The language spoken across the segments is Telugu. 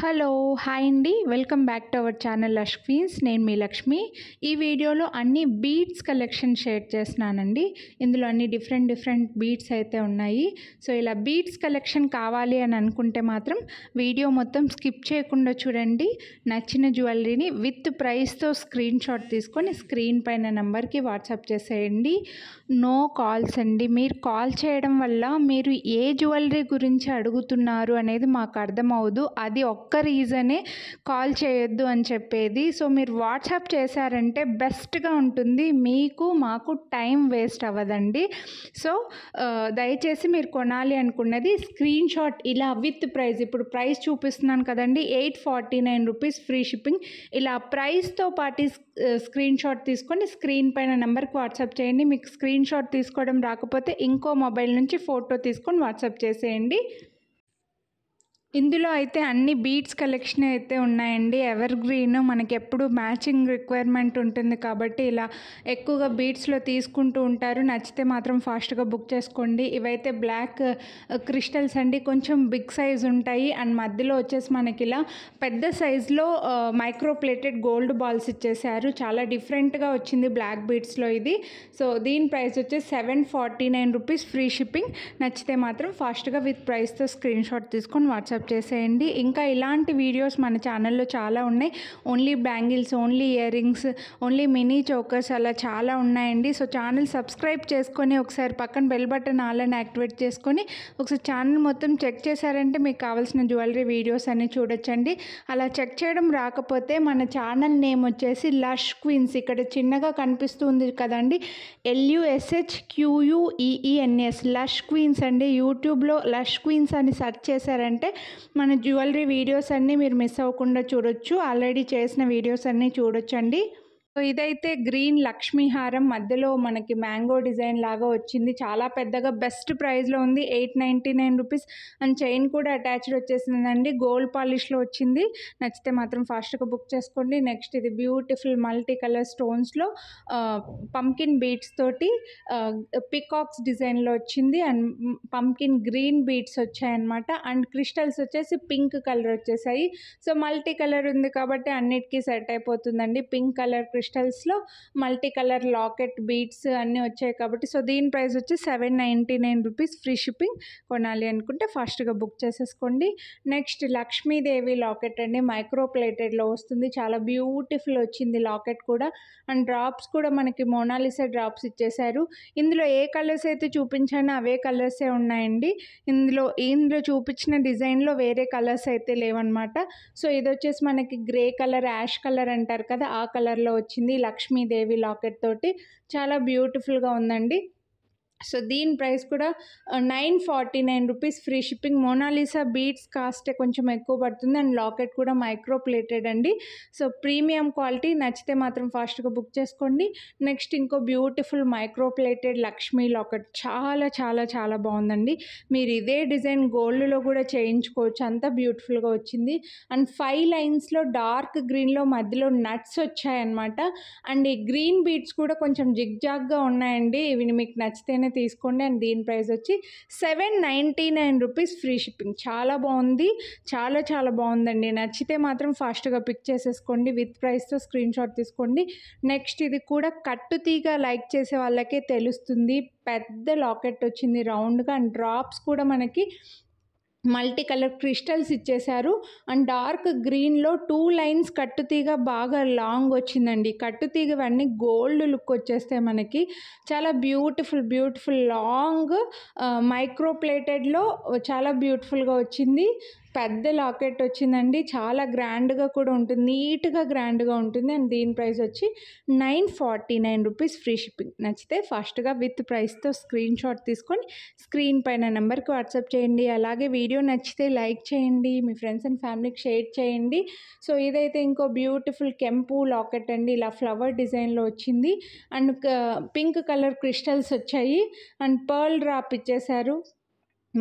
హలో హాయ్ అండి welcome back to our channel Lakshmi's నేను మీ లక్ష్మి ఈ వీడియోలో అన్ని బీట్స్ కలెక్షన్ షేర్ చేస్తున్నానండి ఇందులో అన్ని డిఫరెంట్ డిఫరెంట్ బీట్స్ అయితే ఉన్నాయి సో ఇలా బీట్స్ కలెక్షన్ కావాలి అని అనుకుంటే మాత్రం వీడియో మొత్తం స్కిప్ చేయకుండా చూడండి నచ్చిన జ్యువెలరీని విత్ ప్రైస్తో స్క్రీన్ షాట్ తీసుకొని స్క్రీన్ పైన నెంబర్కి వాట్సాప్ చేసేయండి నో కాల్స్ అండి మీరు కాల్ చేయడం వల్ల మీరు ఏ జ్యువెలరీ గురించి అడుగుతున్నారు అనేది మాకు అర్థమవుదు అది ఒక ఒక్క రీజనే కాల్ చేయొద్దు అని చెప్పేది సో మీరు వాట్సాప్ చేశారంటే బెస్ట్గా ఉంటుంది మీకు మాకు టైం వేస్ట్ అవ్వదండి సో దయచేసి మీరు కొనాలి అనుకున్నది స్క్రీన్ షాట్ ఇలా విత్ ప్రైస్ ఇప్పుడు ప్రైస్ చూపిస్తున్నాను కదండి eight forty nine rupees free shipping ఇలా ప్రైస్తో పాటు స్క్రీన్ షాట్ తీసుకొని స్క్రీన్ పైన నెంబర్కి వాట్సాప్ చేయండి మీకు స్క్రీన్ షాట్ తీసుకోవడం రాకపోతే ఇంకో మొబైల్ నుంచి ఫోటో తీసుకొని వాట్సాప్ చేసేయండి ఇందులో అయితే అన్ని బీట్స్ కలెక్షన్ అయితే ఉన్నాయండి ఎవర్ గ్రీన్ మనకి ఎప్పుడు మ్యాచింగ్ రిక్వైర్మెంట్ ఉంటుంది కాబట్టి ఇలా ఎక్కువగా బీట్స్లో తీసుకుంటూ ఉంటారు నచ్చితే మాత్రం ఫాస్ట్గా బుక్ చేసుకోండి ఇవైతే బ్లాక్ క్రిస్టల్స్ అండి కొంచెం బిగ్ సైజ్ ఉంటాయి అండ్ మధ్యలో వచ్చేసి మనకి ఇలా పెద్ద సైజులో మైక్రో ప్లేటెడ్ గోల్డ్ బాల్స్ ఇచ్చేసారు చాలా డిఫరెంట్గా వచ్చింది బ్లాక్ బీట్స్లో ఇది సో దీని ప్రైస్ వచ్చేసి seven forty nine rupees free shipping నచ్చితే మాత్రం ఫాస్ట్గా విత్ ప్రైస్తో స్క్రీన్ షాట్ తీసుకొని వాట్సాప్ సబ్స్క్రైబ్ చేసేయండి ఇంకా ఇలాంటి వీడియోస్ మన ఛానల్లో చాలా ఉన్నాయి only bangles only earrings only mini chokers అలా చాలా ఉన్నాయండి సో ఛానల్ సబ్స్క్రైబ్ చేసుకొని ఒకసారి పక్కన బెల్ బటన్ ఆలని యాక్టివేట్ చేసుకొని ఒకసారి ఛానల్ మొత్తం చెక్ చేశారంటే మీకు కావాల్సిన జ్యువెలరీ వీడియోస్ అన్ని చూడొచ్చండి అలా చెక్ చేయడం రాకపోతే మన ఛానల్ నేమ్ వచ్చేసి లష్ క్వీన్స్ ఇక్కడ చిన్నగా కనిపిస్తుంది కదండి ఎల్యుఎస్హెచ్ క్యూయుఈఈఎన్ఎస్ లష్ క్వీన్స్ అండి యూట్యూబ్లో లష్ క్వీన్స్ అని సెర్చ్ చేశారంటే మన జ్యువెలరీ వీడియోస్ అన్నీ మీరు మిస్ అవ్వకుండా చూడొచ్చు ఆల్రెడీ చేసిన వీడియోస్ అన్నీ చూడొచ్చండి సో ఇదైతే గ్రీన్ లక్ష్మీహారం మధ్యలో మనకి మ్యాంగో డిజైన్ లాగా వచ్చింది చాలా పెద్దగా బెస్ట్ ప్రైస్లో ఉంది eight ninety nine rupees and chain కూడా అటాచ్డ్ వచ్చేసిందండి గోల్డ్ పాలిష్లో వచ్చింది నచ్చితే మాత్రం ఫాస్ట్గా బుక్ చేసుకోండి నెక్స్ట్ ఇది బ్యూటిఫుల్ మల్టీ కలర్ స్టోన్స్లో పంకిన్ బీట్స్ తోటి పికాక్స్ డిజైన్లో వచ్చింది అండ్ పంకిన్ గ్రీన్ బీట్స్ వచ్చాయన్నమాట అండ్ క్రిస్టల్స్ వచ్చేసి పింక్ కలర్ వచ్చేసాయి సో మల్టీ కలర్ ఉంది కాబట్టి అన్నిటికీ సెట్ అయిపోతుందండి పింక్ కలర్ క్రిస్టల్స్లో మల్టీ కలర్ లాకెట్ బీడ్స్ అన్నీ వచ్చాయి కాబట్టి సో దీని ప్రైస్ వచ్చి seven ninety nine rupees free shipping కొనాలి అనుకుంటే ఫాస్ట్గా బుక్ చేసేసుకోండి నెక్స్ట్ లక్ష్మీదేవి లాకెట్ అండి మైక్రో ప్లేటెడ్లో వస్తుంది చాలా బ్యూటిఫుల్ వచ్చింది లాకెట్ కూడా అండ్ డ్రాప్స్ కూడా మనకి మోనాలిసా డ్రాప్స్ ఇచ్చేశారు ఇందులో ఏ కలర్స్ అయితే చూపించానో అవే కలర్సే ఉన్నాయండి ఇందులో ఇందులో చూపించిన డిజైన్లో వేరే కలర్స్ అయితే లేవన్నమాట సో ఇది వచ్చేసి మనకి గ్రే కలర్ యాష్ కలర్ అంటారు కదా ఆ కలర్లో వచ్చి వచ్చింది లక్ష్మీదేవి లాకెట్ తోటి చాలా బ్యూటిఫుల్గా ఉందండి సో దీని ప్రైస్ కూడా nine forty nine rupees free shipping Mona Lisa beads cost కొంచెం ఎక్కువ పడుతుంది అండ్ లాకెట్ కూడా మైక్రో ప్లేటెడ్ అండి సో ప్రీమియం క్వాలిటీ నచ్చితే మాత్రం ఫాస్ట్గా బుక్ చేసుకోండి నెక్స్ట్ ఇంకో beautiful micro plated Lakshmi locket చాలా చాలా చాలా బాగుందండి మీరు ఇదే డిజైన్ గోల్డ్లో కూడా చేయించుకోవచ్చు అంత బ్యూటిఫుల్గా వచ్చింది అండ్ ఫైవ్ లైన్స్లో డార్క్ గ్రీన్లో మధ్యలో నట్స్ వచ్చాయన్నమాట అండ్ ఈ గ్రీన్ బీట్స్ కూడా కొంచెం జిగ్జాగ్గా ఉన్నాయండి ఇవి మీకు నచ్చితేనే తీసుకోండి అండ్ దీని ప్రైస్ వచ్చి seven ninety nine rupees free shipping చాలా బాగుంది చాలా చాలా బాగుందండి నచ్చితే మాత్రం ఫాస్ట్గా పిక్ చేసేసుకోండి విత్ ప్రైస్తో స్క్రీన్ షాట్ తీసుకోండి నెక్స్ట్ ఇది కూడా కట్టు తీగ లైక్ చేసే వాళ్ళకే తెలుస్తుంది పెద్ద లాకెట్ వచ్చింది రౌండ్గా అండ్ డ్రాప్స్ కూడా మనకి మల్టీ కలర్ క్రిస్టల్స్ ఇచ్చేశారు అండ్ డార్క్ గ్రీన్లో టూ లైన్స్ కట్టుతీగ బాగా లాంగ్ వచ్చిందండి కట్టుతీగ అన్నీ గోల్డ్ లుక్ వచ్చేస్తాయి మనకి చాలా బ్యూటిఫుల్ బ్యూటిఫుల్ లాంగ్ మైక్రో ప్లేటెడ్లో చాలా బ్యూటిఫుల్గా వచ్చింది పెద్ద లాకెట్ వచ్చిందండి చాలా గ్రాండ్గా కూడా ఉంటుంది నీట్గా గ్రాండ్గా ఉంటుంది అండ్ దీని ప్రైస్ వచ్చి nine forty nine rupees free shipping నచ్చితే ఫస్ట్గా విత్ ప్రైస్తో స్క్రీన్ షాట్ తీసుకొని స్క్రీన్ పైన నెంబర్కి వాట్సాప్ చేయండి అలాగే వీడియో నచ్చితే లైక్ చేయండి మీ ఫ్రెండ్స్ అండ్ ఫ్యామిలీకి షేర్ చేయండి సో ఇదైతే ఇంకో బ్యూటిఫుల్ కెంపు లాకెట్ అండి ఇలా ఫ్లవర్ డిజైన్లో వచ్చింది అండ్ పింక్ కలర్ క్రిస్టల్స్ వచ్చాయి అండ్ పర్ల్ డ్రాప్ ఇచ్చేశారు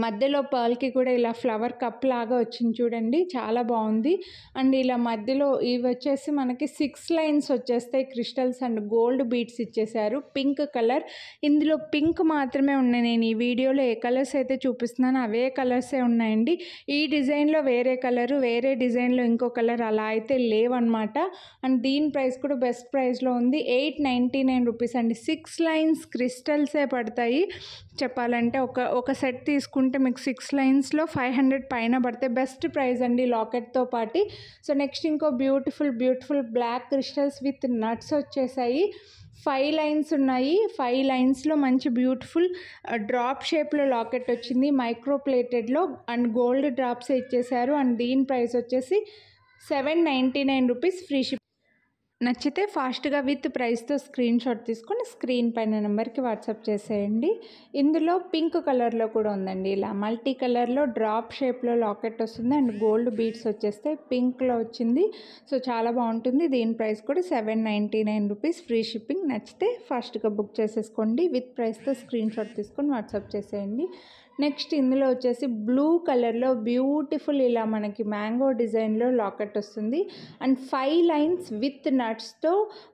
మధ్యలో పర్ల్కి కూడా ఇలా ఫ్లవర్ కప్ లాగా వచ్చింది చూడండి చాలా బాగుంది అండ్ ఇలా మధ్యలో ఇవి వచ్చేసి మనకి సిక్స్ లైన్స్ వచ్చేస్తాయి క్రిస్టల్స్ అండ్ గోల్డ్ బీట్స్ ఇచ్చేసారు పింక్ కలర్ ఇందులో పింక్ మాత్రమే ఉన్నాయి నేను ఈ వీడియోలో ఏ కలర్స్ అయితే చూపిస్తున్నానో అవే కలర్సే ఉన్నాయండి ఈ డిజైన్లో వేరే కలరు వేరే డిజైన్లో ఇంకో కలర్ అలా అయితే లేవన్నమాట అండ్ దీని ప్రైస్ కూడా బెస్ట్ ప్రైస్లో ఉంది ఎయిట్ నైంటీ నైన్ రూపీస్ అండి సిక్స్ లైన్స్ క్రిస్టల్సే పడతాయి చెప్పాలంటే ఒక ఒక సెట్ తీసుకుంటే తీసుకుంటే మీకు సిక్స్ లైన్స్లో ఫైవ్ హండ్రెడ్ పైన పడితే బెస్ట్ ప్రైస్ అండి లాకెట్తో పాటు సో నెక్స్ట్ ఇంకో beautiful beautiful black crystals with nuts వచ్చేసాయి ఫైవ్ లైన్స్ ఉన్నాయి ఫైవ్ లైన్స్లో మంచి బ్యూటిఫుల్ డ్రాప్ షేప్లో లాకెట్ వచ్చింది మైక్రో ప్లేటెడ్లో అండ్ గోల్డ్ డ్రాప్స్ ఇచ్చేసారు అండ్ దీని ప్రైస్ వచ్చేసి seven ninety nine rupees free ship నచ్చితే ఫాస్ట్గా విత్ ప్రైస్తో స్క్రీన్ షాట్ తీసుకొని స్క్రీన్ పైన నెంబర్కి వాట్సాప్ చేసేయండి ఇందులో పింక్ కలర్లో కూడా ఉందండి ఇలా మల్టీ కలర్లో డ్రాప్ షేప్లో లాకెట్ వస్తుంది అండ్ గోల్డ్ బీట్స్ వచ్చేస్తే పింక్లో వచ్చింది సో చాలా బాగుంటుంది దీని ప్రైస్ కూడా seven ninety nine rupees free shipping నచ్చితే ఫాస్ట్గా బుక్ చేసేసుకోండి విత్ ప్రైస్తో స్క్రీన్ షాట్ తీసుకొని వాట్సాప్ చేసేయండి నెక్స్ట్ ఇందులో వచ్చేసి బ్లూ కలర్లో బ్యూటిఫుల్ ఇలా మనకి మ్యాంగో డిజైన్లో లాకెట్ వస్తుంది అండ్ ఫైవ్ లైన్స్ విత్ నట్స్తో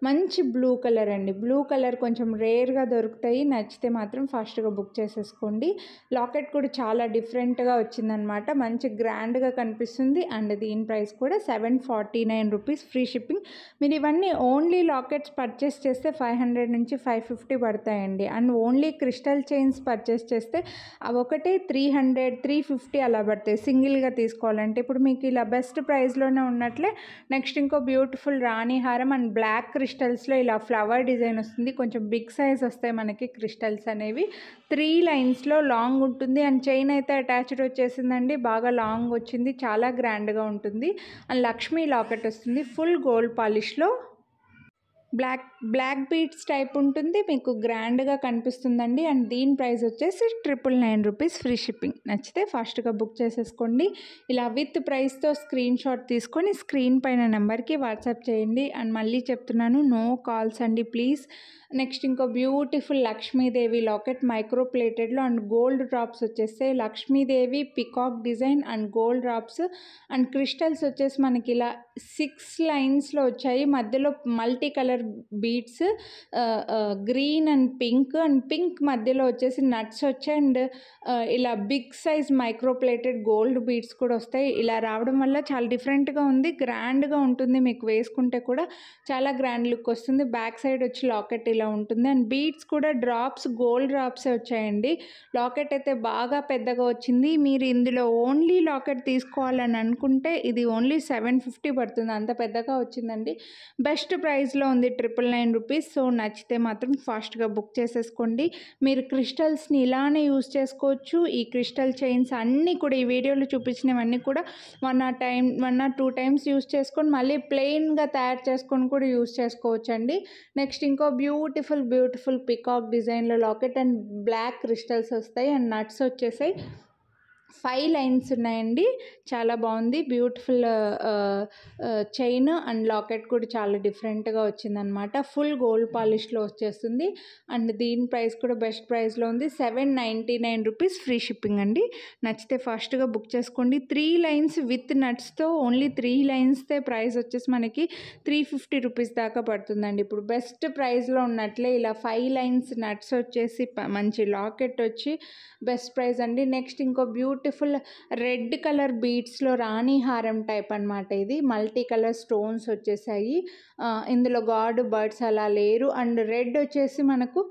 మంచి బ్లూ కలర్ అండి బ్లూ కలర్ కొంచెం రేర్గా దొరుకుతాయి నచ్చితే మాత్రం ఫాస్ట్గా బుక్ చేసేసుకోండి లాకెట్ కూడా చాలా డిఫరెంట్గా వచ్చిందనమాట మంచి గ్రాండ్గా కనిపిస్తుంది అండ్ దీని ప్రైస్ కూడా seven forty nine rupees free shipping మీరు ఇవన్నీ ఓన్లీ లాకెట్స్ పర్చేస్ చేస్తే ఫైవ్ హండ్రెడ్ నుంచి ఫైవ్ ఫిఫ్టీ పడతాయండి and only crystal chains purchase చేస్తే అవి ఒక ఒకటి త్రీ హండ్రెడ్ త్రీ ఫిఫ్టీ అలా పడతాయి సింగిల్గా తీసుకోవాలంటే ఇప్పుడు మీకు ఇలా బెస్ట్ ప్రైస్లోనే ఉన్నట్లే నెక్స్ట్ ఇంకో బ్యూటిఫుల్ రాణి హారం అండ్ బ్లాక్ క్రిస్టల్స్లో ఇలా ఫ్లవర్ డిజైన్ వస్తుంది కొంచెం బిగ్ సైజ్ వస్తాయి మనకి క్రిస్టల్స్ అనేవి త్రీ లైన్స్లో లాంగ్ ఉంటుంది అండ్ చైన్ అయితే అటాచ్డ్ వచ్చేసిందండి బాగా లాంగ్ వచ్చింది చాలా గ్రాండ్గా ఉంటుంది అండ్ లక్ష్మీ లాకెట్ వస్తుంది ఫుల్ గోల్డ్ పాలిష్లో బ్లాక్ బ్లాక్ బీట్స్ టైప్ ఉంటుంది మీకు గ్రాండ్గా కనిపిస్తుందండి అండ్ దీని ప్రైస్ వచ్చేసి triple nine rupees free shipping నచ్చితే ఫాస్ట్గా బుక్ చేసేసుకోండి ఇలా విత్ ప్రైస్తో స్క్రీన్ షాట్ తీసుకొని స్క్రీన్ పైన నెంబర్కి వాట్సాప్ చేయండి అండ్ మళ్ళీ చెప్తున్నాను నో కాల్స్ అండి ప్లీజ్ నెక్స్ట్ ఇంకో బ్యూటిఫుల్ లక్ష్మీదేవి లాకెట్ మైక్రో ప్లేటెడ్లో అండ్ గోల్డ్ డ్రాప్స్ వచ్చేస్తే Lakshmidevi peacock design and gold drops and crystals వచ్చేసి మనకి ఇలా సిక్స్ లైన్స్లో వచ్చాయి మధ్యలో multi colour beads green and pink and pink మధ్యలో వచ్చేసి నట్స్ వచ్చాయి అండ్ ఇలా big size micro plated gold beads కూడా వస్తాయి ఇలా రావడం వల్ల చాలా డిఫరెంట్గా ఉంది గ్రాండ్గా ఉంటుంది మీకు వేసుకుంటే కూడా చాలా గ్రాండ్ లుక్ వస్తుంది బ్యాక్ సైడ్ వచ్చి లాకెట్ ఇలా ఉంటుంది అండ్ బీట్స్ కూడా డ్రాప్స్ గోల్డ్ డ్రాప్సే వచ్చాయండి లాకెట్ అయితే బాగా పెద్దగా వచ్చింది మీరు ఇందులో ఓన్లీ లాకెట్ తీసుకోవాలని అనుకుంటే ఇది ఓన్లీ సెవెన్ ఫిఫ్టీ పడుతుంది అంత పెద్దగా వచ్చిందండి బెస్ట్ ప్రైస్లో ఉంది ఉంది ట్రిపుల్ నైన్ రూపీస్ సో నచ్చితే మాత్రం ఫాస్ట్గా బుక్ చేసేసుకోండి మీరు క్రిస్టల్స్ని ఇలానే యూస్ చేసుకోవచ్చు ఈ క్రిస్టల్ చైన్స్ అన్నీ కూడా ఈ వీడియోలో చూపించినవన్నీ కూడా one or time one or two times use చేసుకొని మళ్ళీ ప్లెయిన్గా తయారు చేసుకొని కూడా యూస్ చేసుకోవచ్చు అండి నెక్స్ట్ ఇంకో బ్యూటిఫుల్ బ్యూటిఫుల్ పికాక్ డిజైన్లో లాకెట్ అండ్ బ్లాక్ క్రిస్టల్స్ వస్తాయి అండ్ నట్స్ వచ్చేసాయి ఫైవ్ లైన్స్ ఉన్నాయండి చాలా బాగుంది బ్యూటిఫుల్ చైన్ అండ్ లాకెట్ కూడా చాలా డిఫరెంట్గా వచ్చిందనమాట ఫుల్ గోల్డ్ పాలిష్లో వచ్చేస్తుంది అండ్ దీని ప్రైస్ కూడా బెస్ట్ ప్రైస్లో ఉంది seven ninety nine rupees free shipping అండి నచ్చితే ఫాస్ట్గా బుక్ చేసుకోండి త్రీ లైన్స్ విత్ నట్స్తో ఓన్లీ త్రీ లైన్స్తే ప్రైస్ వచ్చేసి మనకి త్రీ ఫిఫ్టీ రూపీస్ దాకా పడుతుందండి ఇప్పుడు బెస్ట్ ప్రైస్లో ఉన్నట్లే ఇలా ఫైవ్ లైన్స్ నట్స్ వచ్చేసి మంచి లాకెట్ వచ్చి బెస్ట్ ప్రైస్ అండి నెక్స్ట్ ఇంకో బ్యూటీ బ్యూటిఫుల్ రెడ్ కలర్ బీట్స్లో రాణి హారం టైప్ అనమాట ఇది మల్టీ కలర్ స్టోన్స్ వచ్చేసాయి ఇందులో గాడ్ బర్డ్స్ అలా లేరు అండ్ రెడ్ వచ్చేసి మనకు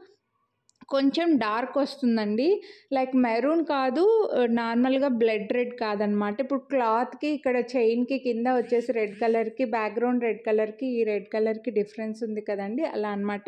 కొంచెం డార్క్ వస్తుందండి లైక్ మెరూన్ కాదు నార్మల్గా బ్లడ్ రెడ్ కాదనమాట ఇప్పుడు క్లాత్కి ఇక్కడ చైన్కి కింద వచ్చేసి రెడ్ కలర్కి బ్యాక్గ్రౌండ్ రెడ్ కలర్కి ఈ రెడ్ కలర్కి డిఫరెన్స్ ఉంది కదండి అలా అనమాట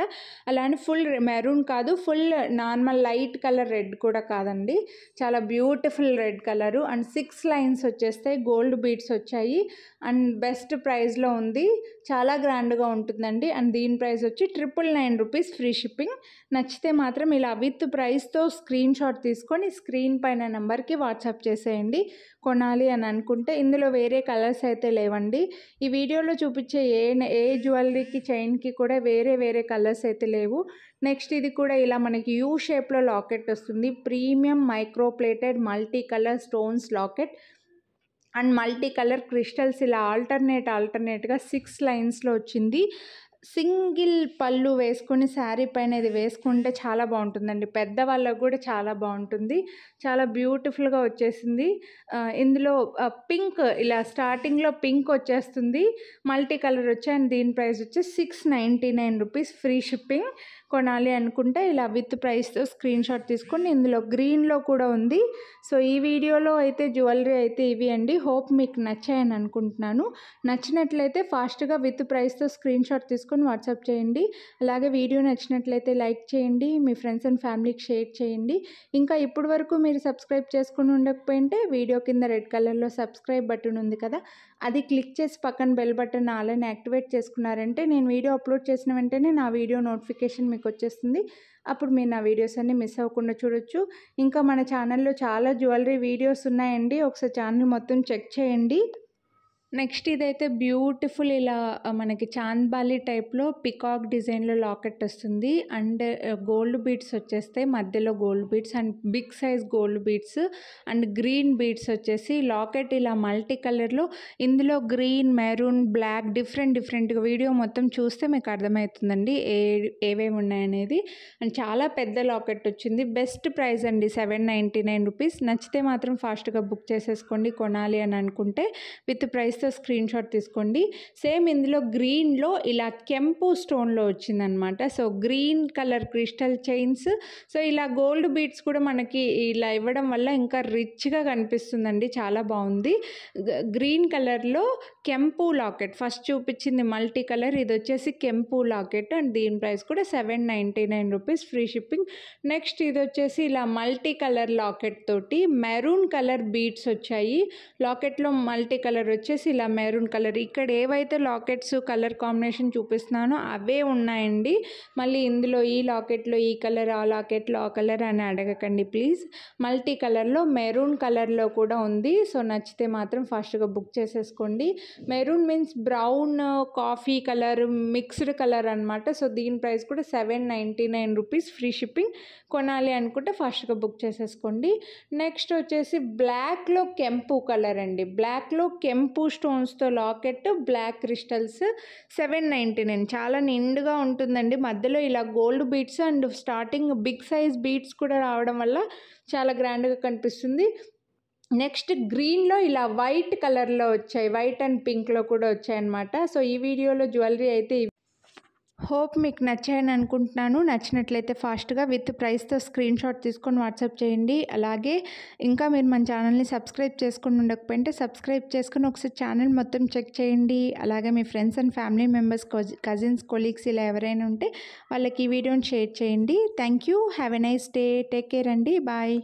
అలానే ఫుల్ మెరూన్ కాదు full normal light colour red కూడా కాదండి చాలా beautiful red colour and six lines వచ్చేస్తాయి గోల్డ్ బీట్స్ వచ్చాయి అండ్ బెస్ట్ ప్రైస్లో ఉంది చాలా గ్రాండ్గా ఉంటుందండి అండ్ దీని ప్రైస్ వచ్చి triple nine rupees free shipping నచ్చితే మాత్రం మాత్రం ఇలా విత్ ప్రైస్తో స్క్రీన్ షాట్ తీసుకొని స్క్రీన్ పైన నెంబర్కి వాట్సాప్ చేసేయండి కొనాలి అని అనుకుంటే ఇందులో వేరే కలర్స్ అయితే లేవండి ఈ వీడియోలో చూపించే ఏ ఏ జ్యువెలరీకి చైన్కి కూడా వేరే వేరే కలర్స్ అయితే లేవు నెక్స్ట్ ఇది కూడా ఇలా మనకి యూ షేప్లో లాకెట్ వస్తుంది premium micro plated multi colour stones locket and multi colour crystals ఇలా ఆల్టర్నేట్ ఆల్టర్నేట్గా సిక్స్ లైన్స్లో వచ్చింది సింగిల్ పళ్ళు వేసుకుని శారీ పైన ఇది వేసుకుంటే చాలా బాగుంటుందండి పెద్దవాళ్ళకు కూడా చాలా బాగుంటుంది చాలా బ్యూటిఫుల్గా వచ్చేసింది ఇందులో పింక్ ఇలా స్టార్టింగ్లో పింక్ వచ్చేస్తుంది మల్టీ కలర్ వచ్చి అండ్ దీని ప్రైస్ వచ్చి six ninety nine rupees free shipping కొనాలి అనుకుంటే ఇలా విత్ ప్రైస్తో స్క్రీన్ షాట్ తీసుకొని ఇందులో గ్రీన్లో కూడా ఉంది సో ఈ వీడియోలో అయితే జ్యువెలరీ అయితే ఇవి అండి హోప్ మీకు నచ్చాయని అనుకుంటున్నాను నచ్చినట్లయితే ఫాస్ట్గా విత్ ప్రైస్తో స్క్రీన్ షాట్ తీసుకొని వాట్సాప్ చేయండి అలాగే వీడియో నచ్చినట్లయితే లైక్ చేయండి మీ ఫ్రెండ్స్ అండ్ ఫ్యామిలీకి షేర్ చేయండి ఇంకా ఇప్పటి వరకు మీరు సబ్స్క్రైబ్ చేసుకుని ఉండకపోయింటే వీడియో కింద రెడ్ కలర్లో సబ్స్క్రైబ్ బటన్ ఉంది కదా అది క్లిక్ చేసి పక్కన బెల్ బటన్ ఆలని యాక్టివేట్ చేసుకున్నారంటే నేను వీడియో అప్లోడ్ చేసిన వెంటనే నా వీడియో నోటిఫికేషన్ మీకు మీకు వచ్చేస్తుంది అప్పుడు మీరు నా వీడియోస్ అన్నీ మిస్ అవ్వకుండా చూడొచ్చు ఇంకా మన ఛానల్లో చాలా జ్యువెలరీ వీడియోస్ ఉన్నాయండి ఒకసారి ఛానల్ మొత్తం చెక్ చేయండి నెక్స్ట్ ఇదైతే బ్యూటిఫుల్ ఇలా మనకి చాంద్బాలి టైప్లో పికాక్ డిజైన్లో లాకెట్ వస్తుంది అండ్ గోల్డ్ బీడ్స్ వచ్చేస్తే మధ్యలో gold beads and big size gold beads and green beads వచ్చేసి లాకెట్ ఇలా మల్టీ కలర్లో ఇందులో గ్రీన్ మెరూన్ బ్లాక్ డిఫరెంట్ డిఫరెంట్గా వీడియో మొత్తం చూస్తే మీకు అర్థమవుతుందండి ఏ ఏవేమి ఉన్నాయనేది అండ్ చాలా పెద్ద లాకెట్ వచ్చింది బెస్ట్ ప్రైస్ అండి సెవెన్ నైంటీ నైన్ రూపీస్ నచ్చితే మాత్రం ఫాస్ట్గా బుక్ చేసేసుకోండి కొనాలి అని అనుకుంటే with price just screen shot తీసుకోండి సేమ్ ఇందులో గ్రీన్లో ఇలా కెంపు స్టోన్లో వచ్చిందనమాట so green colour crystal chains so ఇలా గోల్డ్ బీట్స్ కూడా మనకి ఇలా ఇవ్వడం వల్ల ఇంకా రిచ్గా కనిపిస్తుందండి చాలా బాగుంది గ్రీన్ కలర్లో కెంపు లాకెట్ ఫస్ట్ చూపించింది మల్టీ కలర్ ఇది వచ్చేసి కెంపు లాకెట్ అండ్ దీని ప్రైస్ కూడా seven ninety nine rupees free shipping next ఇది వచ్చేసి ఇలా మల్టీ కలర్ లాకెట్ తోటి మెరూన్ కలర్ బీట్స్ వచ్చాయి లాకెట్లో మల్టీ కలర్ వచ్చేసి ఇలా మెరూన్ కలర్ ఇక్కడ ఏవైతే లాకెట్స్ కలర్ కాంబినేషన్ చూపిస్తున్నానో అవే ఉన్నాయండి మళ్ళీ ఇందులో ఈ లాకెట్లో ఈ కలర్ ఆ లాకెట్లో ఆ కలర్ అని అడగకండి ప్లీజ్ మల్టీ కలర్లో మెరూన్ కలర్లో కూడా ఉంది సో నచ్చితే మాత్రం ఫాస్ట్గా బుక్ చేసేసుకోండి maroon means brown coffee colour mixed colour అనమాట సో దీని ప్రైస్ కూడా seven ninety nine rupees free shipping కొనాలి అనుకుంటే ఫాస్ట్గా బుక్ చేసేసుకోండి నెక్స్ట్ వచ్చేసి బ్లాక్లో కెంపు కలర్ అండి బ్లాక్లో కెంపు స్టోన్స్తో locket black crystals seven ninety nine చాలా నిండుగా ఉంటుందండి మధ్యలో ఇలా gold beads and starting big size beads కూడా రావడం వల్ల చాలా గ్రాండ్గా కనిపిస్తుంది నెక్స్ట్ గ్రీన్లో ఇలా వైట్ కలర్లో వచ్చాయి వైట్ అండ్ పింక్లో కూడా వచ్చాయి అనమాట సో ఈ వీడియోలో జ్యువెలరీ అయితే హోప్ మీకు నచ్చాయని అనుకుంటున్నాను నచ్చినట్లయితే ఫాస్ట్గా విత్ ప్రైస్తో స్క్రీన్ షాట్ తీసుకొని వాట్సాప్ చేయండి అలాగే ఇంకా మీరు మన ఛానల్ని సబ్స్క్రైబ్ చేసుకుని ఉండకపోయింటే సబ్స్క్రైబ్ చేసుకుని ఒకసారి ఛానల్ మొత్తం చెక్ చేయండి అలాగే మీ friends and family members cousins colleagues ఇలా ఎవరైనా ఉంటే వాళ్ళకి ఈ వీడియోని షేర్ చేయండి thank you have a nice day take care అండి బాయ్